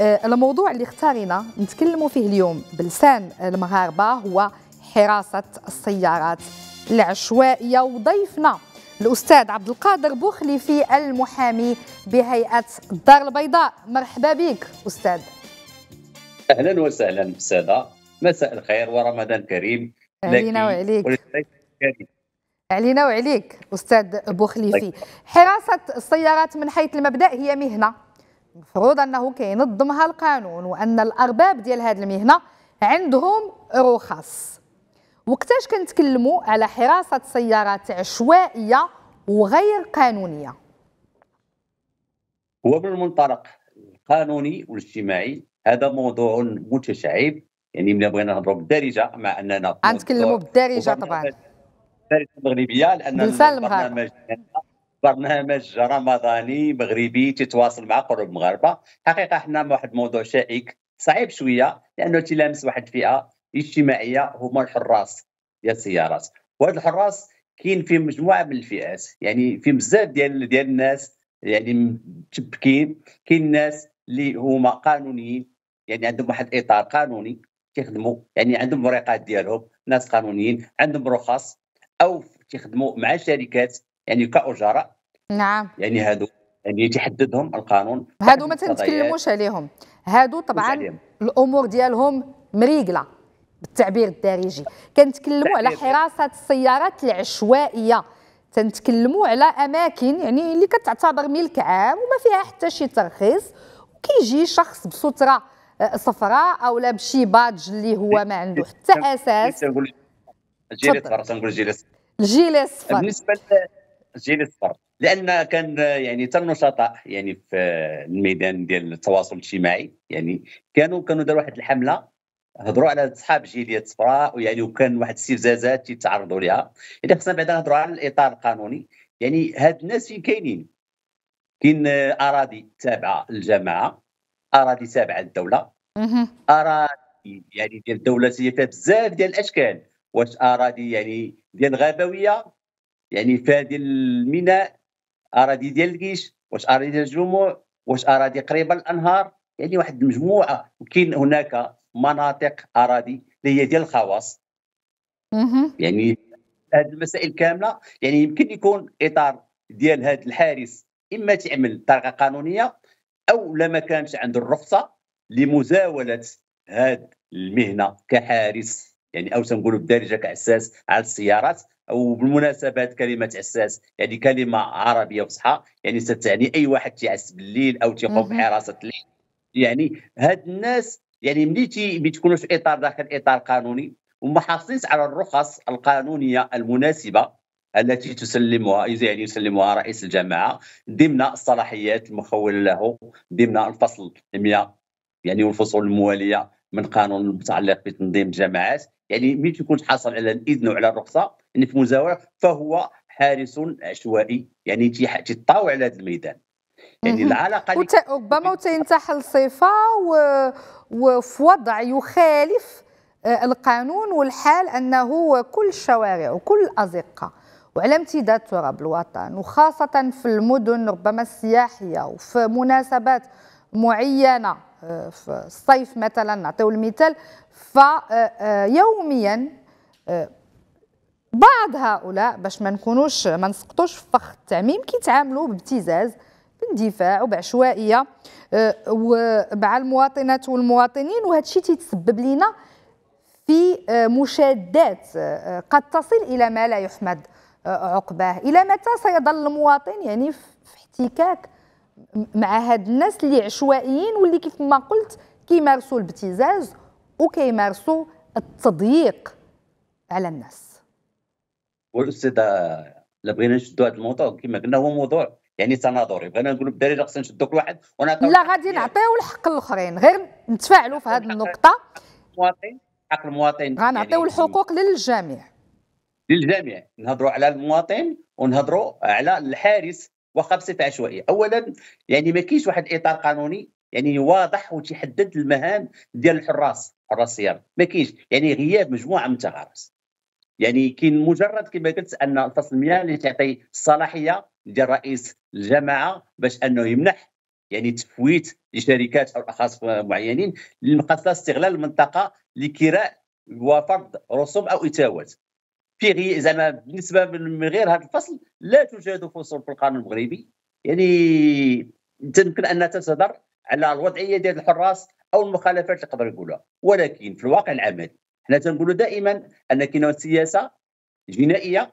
آه، الموضوع اللي اختارينا نتكلموا فيه اليوم بلسان المغاربه هو حراسه السيارات العشوائيه وضيفنا الاستاذ عبد القادر بوخليفي المحامي بهيئه الدار البيضاء مرحبا بك استاذ اهلا وسهلا بالساده مساء الخير ورمضان كريم علينا وعليك علينا وعليك استاذ بوخليفي طيب. حراسه السيارات من حيث المبدا هي مهنه مفروض انه كاين ضمها القانون وان الارباب ديال هذه المهنه عندهم رخص وقتاش كنتكلموا على حراسه سيارات عشوائيه وغير قانونيه هو بالمنطلق القانوني والاجتماعي هذا موضوع متشعب يعني ملي بغينا نهضروا بالدارجه مع اننا غنتكلموا بالدارجه طبعا الدارجه المغربيه لان البرنامج برنامج رمضاني مغربي تتواصل مع قلوب المغاربه حقيقه حنا واحد موضوع شائك صعيب شويه لانه تلامس واحد الفئه اجتماعيه هما الحراس ديال السيارات وهاد الحراس كاين في مجموعه من الفئات يعني في بزاف ديال ديال الناس يعني متبكين كاين الناس اللي هما قانونيين يعني عندهم واحد الاطار قانوني تيخدموا يعني عندهم الورقات ديالهم ناس قانونيين عندهم رخص او تيخدموا مع شركات يعني كاجراء نعم يعني هادو يعني يتحددهم القانون هادو ما تنتكلموش عليهم هادو طبعا الامور ديالهم مريقله بالتعبير الدارجي كنتكلموا على حراسه السيارات العشوائيه تنتكلموا على اماكن يعني اللي كتعتبر ملك عام وما فيها حتى شي ترخيص وكيجي شخص بستره آه، صفراء او لا بشي بادج اللي هو ما عنده حتى اساس الجيل الصفر تنقول الجيل الصفر الجيل الصفر بالنسبه جيل الصفر لان كان يعني حتى النشطاء يعني في الميدان ديال التواصل الاجتماعي يعني كانوا كانوا داروا واحد الحمله هضروا على اصحاب جيليه الصفراء ويعني وكان واحد الاستفزازات تيتعرضوا لها يعني خصنا بعدا نهضروا على الاطار القانوني يعني هاد الناس فين كاينين كاين اراضي تابعه للجماعه اراضي تابعه للدوله اراضي يعني ديال الدوله بزاف ديال الاشكال واش اراضي يعني ديال غابويه يعني هذه الميناء اراضي ديال الكيش واش اراضي ديال الجموع واش اراضي قريبه للانهار يعني واحد المجموعه وكاين هناك مناطق اراضي اللي هي ديال الخواص يعني هذه المسائل كامله يعني يمكن يكون اطار ديال هذا الحارس اما تعمل طريقه قانونيه او لا ما كانش عنده الرخصه لمزاوله هذه المهنه كحارس يعني او تنقولوا بدارجه كعساس على السيارات وبالمناسبه كلمه عساس يعني كلمه عربيه فصحى يعني ستعني اي واحد تيعس بالليل او تيقوم بحراسه الليل يعني هاد الناس يعني ملي تي في اطار داخل اطار قانوني وما حاصلينش على الرخص القانونيه المناسبه التي تسلمها يعني يسلمها رئيس الجامعه ضمن الصلاحيات المخوله له ضمن الفصل 100 يعني والفصول المواليه من قانون المتعلق بتنظيم الجماعات يعني من تكون حاصل على الاذن وعلى الرخصه يعني في مزاوله فهو حارس عشوائي يعني تيطاوع على هذا الميدان يعني العلاقه وت... ربما تنتحل صفه و... وفي وضع يخالف آه، القانون والحال انه كل الشوارع وكل الازقه وعلى امتداد تراب الوطن وخاصه في المدن ربما السياحيه وفي مناسبات معينه آه، في الصيف مثلا نعطيو المثال فيوميا آه، بعض هؤلاء باش ما نكونوش ما نسقطوش في فخ التعميم كيتعاملوا بابتزاز باندفاع وبعشوائيه آه، ومع المواطنات والمواطنين وهذا الشيء تيتسبب لنا في مشادات قد تصل الى ما لا يحمد عقباه الى متى سيظل المواطن يعني في احتكاك مع هاد الناس اللي عشوائيين واللي كيف ما قلت كيمارسوا الابتزاز وكيمارسوا التضييق على الناس والاستاذ لا بغينا نشدوا هذا الموضوع كما قلنا هو موضوع يعني تناظري بغينا نقولوا بالدليل خصنا نشدوا كل واحد لا غادي نعطيو الحق للاخرين غير نتفاعلوا في هذه النقطه المواطن حق المواطن يعني غنعطيو الحقوق للجميع للجميع نهضروا على المواطن ونهضروا على الحارس واخا بصفه عشوائيه اولا يعني ما كاينش واحد الاطار قانوني يعني واضح وتيحدد المهام ديال الحراس حراس السياره ما كاينش يعني غياب مجموعه من التغارس يعني كاين مجرد كما قلت ان الفصل المياه اللي تعطي الصلاحيه ديال رئيس الجماعه باش انه يمنح يعني تفويت لشركات او اشخاص معينين للمقاصد استغلال المنطقه لكراء وفرض رسوم او اتاوات بيغي زعما بالنسبه من غير هذا الفصل لا توجد فصول في القانون المغربي يعني يمكن ان تصدر على الوضعيه ديال الحراس او المخالفات اللي يقدروا يقولوها ولكن في الواقع العملي حنا تنقولوا دائما ان كاينه سياسه جنائيه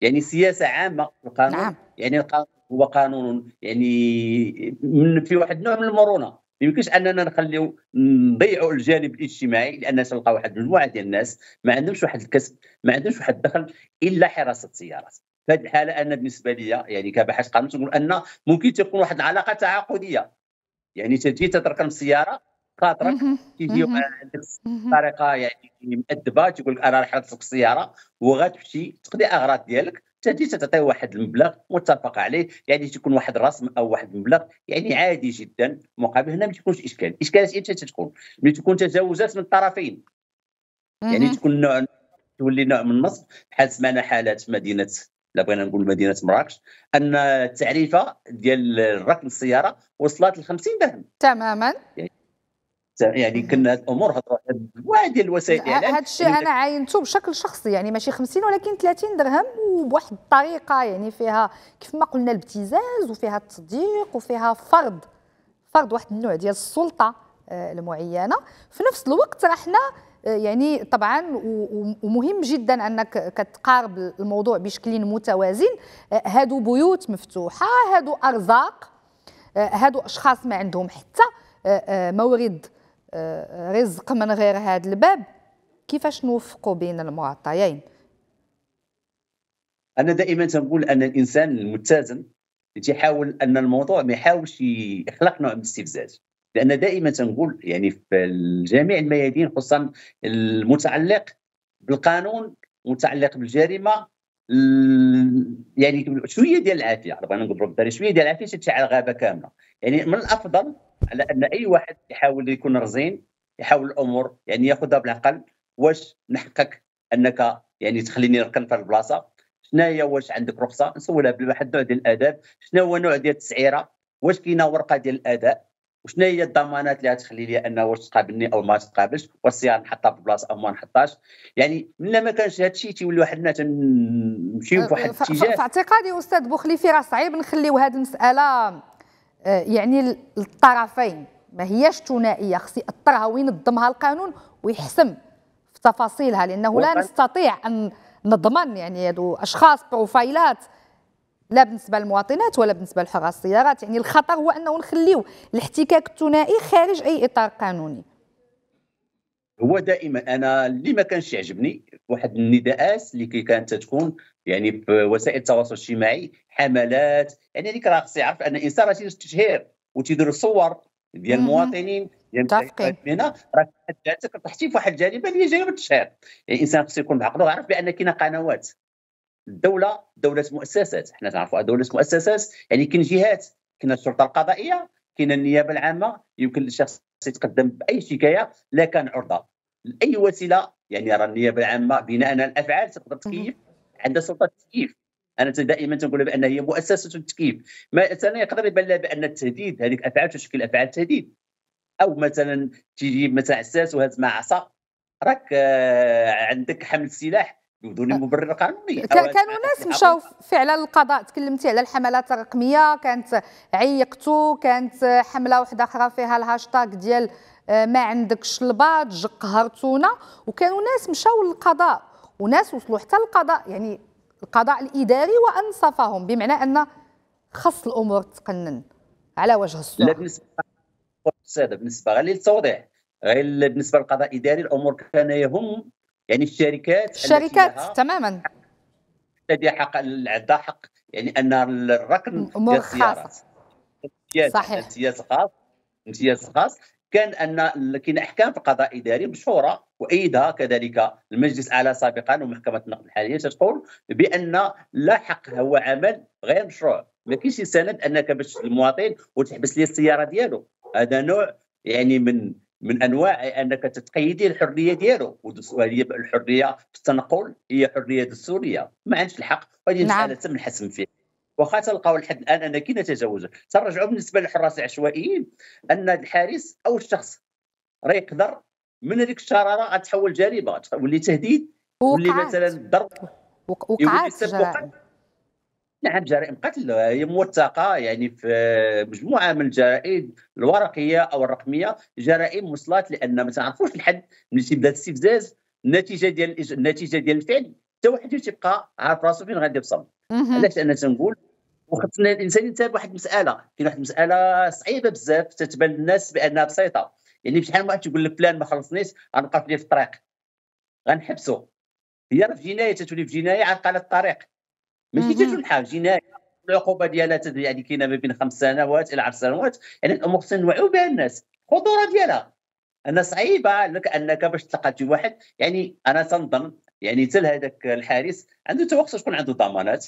يعني سياسه عامه في القانون نعم. يعني القانون هو قانون يعني من في واحد نوع من المرونه يمكنش اننا نخليو نضيعوا الجانب الاجتماعي لان تلقى واحد المجموعه ديال الناس ما عندهمش واحد الكسب ما عندهمش واحد الدخل الا حراسه السيارات في هذه الحاله انا بالنسبه لي يعني كباحث قانون تنقول ان ممكن تكون واحد العلاقه تعاقديه يعني تجي تتركن السياره خاطرك كيجي عندك طريقه يعني مأدبه تقول لك انا راح نترك السياره وغتمشي تقضي اغراض ديالك تاتي تعطيه واحد المبلغ متفق عليه يعني تكون واحد الرسم او واحد المبلغ يعني عادي جدا مقابل هنا ما تكونش اشكال اشكال امتى تتكون ملي تكون تجاوزات من الطرفين يعني تكون نوع تولي نوع من النصب بحال سمعنا حالات مدينه لا بغينا نقول مدينه مراكش ان التعريفه ديال ركن السياره وصلت ل 50 درهم تماما يعني يعني كنا الامور هتروح وهذه الوسائل يعني هذا الشيء انا عاينته بشكل شخصي يعني ماشي 50 ولكن 30 درهم وبواحد الطريقه يعني فيها كيف ما قلنا الابتزاز وفيها التصديق وفيها فرض فرض واحد النوع ديال السلطه آه، المعينه في نفس الوقت راه آه، يعني طبعا ومهم جدا انك كتقارب الموضوع بشكل متوازن آه، هادو بيوت مفتوحه هادو ارزاق هادو اشخاص ما عندهم حتى مورد آه، رزق من غير هذا الباب كيفاش نوفقوا بين المعطيين انا دائما تنقول ان الانسان المتزن تيحاول ان الموضوع ما يحاولش يخلق نوع من الاستفزاز لان دائما تنقول يعني في جميع الميادين خصوصا المتعلق بالقانون متعلق بالجريمه يعني شويه ديال العافيه ربما نقول بالداري شويه ديال العافيه تتشعل غابه كامله يعني من الافضل على ان اي واحد يحاول يكون رزين يحاول الامور يعني ياخذها بالعقل واش نحقك انك يعني تخليني نركن في البلاصه شناهي واش عندك رخصه نسولها بواحد النوع ديال الاداب شنو هو نوع ديال التسعيره واش كاينه ورقه ديال الاداء وشنو هي الضمانات اللي غتخلي لي انه واش تقابلني او ما تقابلش والسياره نحطها في بلاصه او ما نحطهاش يعني من ما كانش هذا الشيء تيولي واحد نمشي في واحد الاتجاه في اعتقادي استاذ بوخليفي راه صعيب نخليو هذه المساله أه، يعني للطرفين ما هيش ثنائيه خص ياثرها وينظمها القانون ويحسم في تفاصيلها لانه لا نستطيع ان نضمن يعني هادو اشخاص بروفايلات لا بالنسبه للمواطنات ولا بالنسبه لحراس السيارات يعني الخطر هو انه نخليو الاحتكاك الثنائي خارج اي اطار قانوني هو دائما انا اللي ما كانش يعجبني واحد النداءات اللي كانت تكون يعني في وسائل التواصل الاجتماعي حملات يعني هذيك راه خص يعرف ان الانسان راه تيدير التشهير وتيدير صور ديال المواطنين ديال المتفقين راه ذاتك طحتي في واحد الجانب اللي هي جانب التشهير يعني الانسان خصو يكون بعقله عارف بان كاين قنوات الدوله دوله مؤسسات حنا تعرفوا دوله مؤسسات يعني كاين جهات كاين الشرطه القضائيه كاين النيابه العامه يمكن للشخص يتقدم باي شكايه لا كان عرضه لاي وسيله يعني راه النيابه العامه بناء على الافعال تقدر تكيف عندها سلطه التكييف انا دائما تنقول بان هي مؤسسه التكييف مثلا يقدر يبان لها بان التهديد هذيك افعال تشكل افعال تهديد او مثلا تجيب مثلا عساس وهز مع عصا راك آه، عندك حمل السلاح بدون مبرر قانوني كانوا ناس مشاو فعلا للقضاء تكلمتي على الحملات الرقميه كانت عيقتو كانت حمله واحده اخرى فيها الهاشتاغ ديال آه، ما عندكش الباج قهرتونا وكانوا ناس مشاو للقضاء وناس وصلوا حتى للقضاء يعني القضاء الاداري وانصفهم بمعنى ان خص الامور تقنن على وجه الصوره لا بالنسبه بالنسبه غير للتوضيح غير بالنسبه للقضاء الاداري الامور كان يهم يعني الشركات الشركات تماما تدي حق عندها حق يعني ان الركن امور خاصه صحيح امتياز خاص امتياز خاص كان ان كاين احكام في القضاء الاداري مشهوره وايدها كذلك المجلس الاعلى سابقا ومحكمه النقد الحاليه تقول بان لا حق هو عمل غير مشروع ما كاينش سند انك باش المواطن وتحبس ليه السياره ديالو هذا نوع يعني من من انواع انك تتقيدي الحريه ديالو وهي الحريه في التنقل هي حريه دستوريه ما عندش الحق وهذه نعم. تم الحسم فيه واخا تلقاو لحد الان ان كي نتجاوز ترجعوا بالنسبه للحراس العشوائيين ان الحارس او الشخص راه يقدر من هذيك الشراره غتحول جريمه تولي تهديد واللي مثلا ضرب وقعات نعم جرائم قتل هي موثقه يعني في مجموعه من الجرائم الورقيه او الرقميه جرائم وصلت لان ما تعرفوش الحد من تبدا الاستفزاز النتيجه ديال النتيجه ديال الفعل حتى واحد تيبقى عارف راسو فين غادي يوصل علاش انا تنقول وخصنا الانسان ينتبه واحد المساله كاين واحد المساله صعيبه بزاف تتبان للناس بانها بسيطه يعني بشحال من واحد تيقول لك فلان ما خلصنيش غنبقى في الطريق غنحبسو هي راه في جنايه تتولي في جنايه عرقله الطريق ماشي تجرم حرب جنايه العقوبه ديالها يعني كاينه ما بين خمس سنوات الى عشر سنوات يعني الامور تنوعوا بها الناس الخطوره ديالها انا صعيبه لك انك باش تلقى شي واحد يعني انا تنظن يعني تل هذاك الحارس عنده توقع تكون عنده ضمانات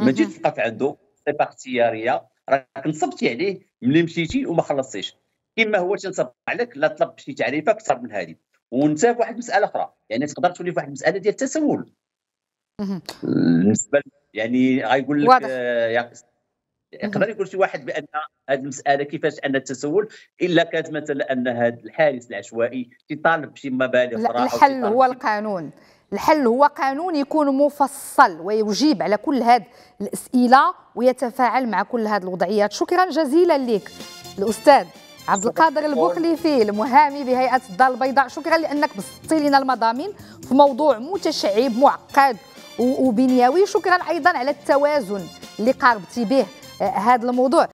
ما تجيش تقف عنده صفه اختياريه راك نصبتي يعني عليه ملي مشيتي وما خلصتيش كما هو تنصب عليك لا طلب شي تعريفه اكثر من هذه وانت في واحد المساله اخرى يعني تقدر تولي في واحد المساله ديال التسول بالنسبه يعني غيقول لك واضح. آه، يقدر يقول شي واحد بان هذه المساله كيفاش ان التسول الا كانت مثلا ان هذا الحارس العشوائي كيطالب بشي مبالغ راه الحل هو القانون الحل هو قانون يكون مفصل ويجيب على كل هذه الاسئله ويتفاعل مع كل هذه الوضعيات شكرا جزيلا لك الاستاذ عبد القادر البخليفي المهامي بهيئه الدار البيضاء شكرا لانك بسطتي لنا المضامين في موضوع متشعب معقد وبنيوي شكرا ايضا على التوازن اللي قاربتي به آه، هذا الموضوع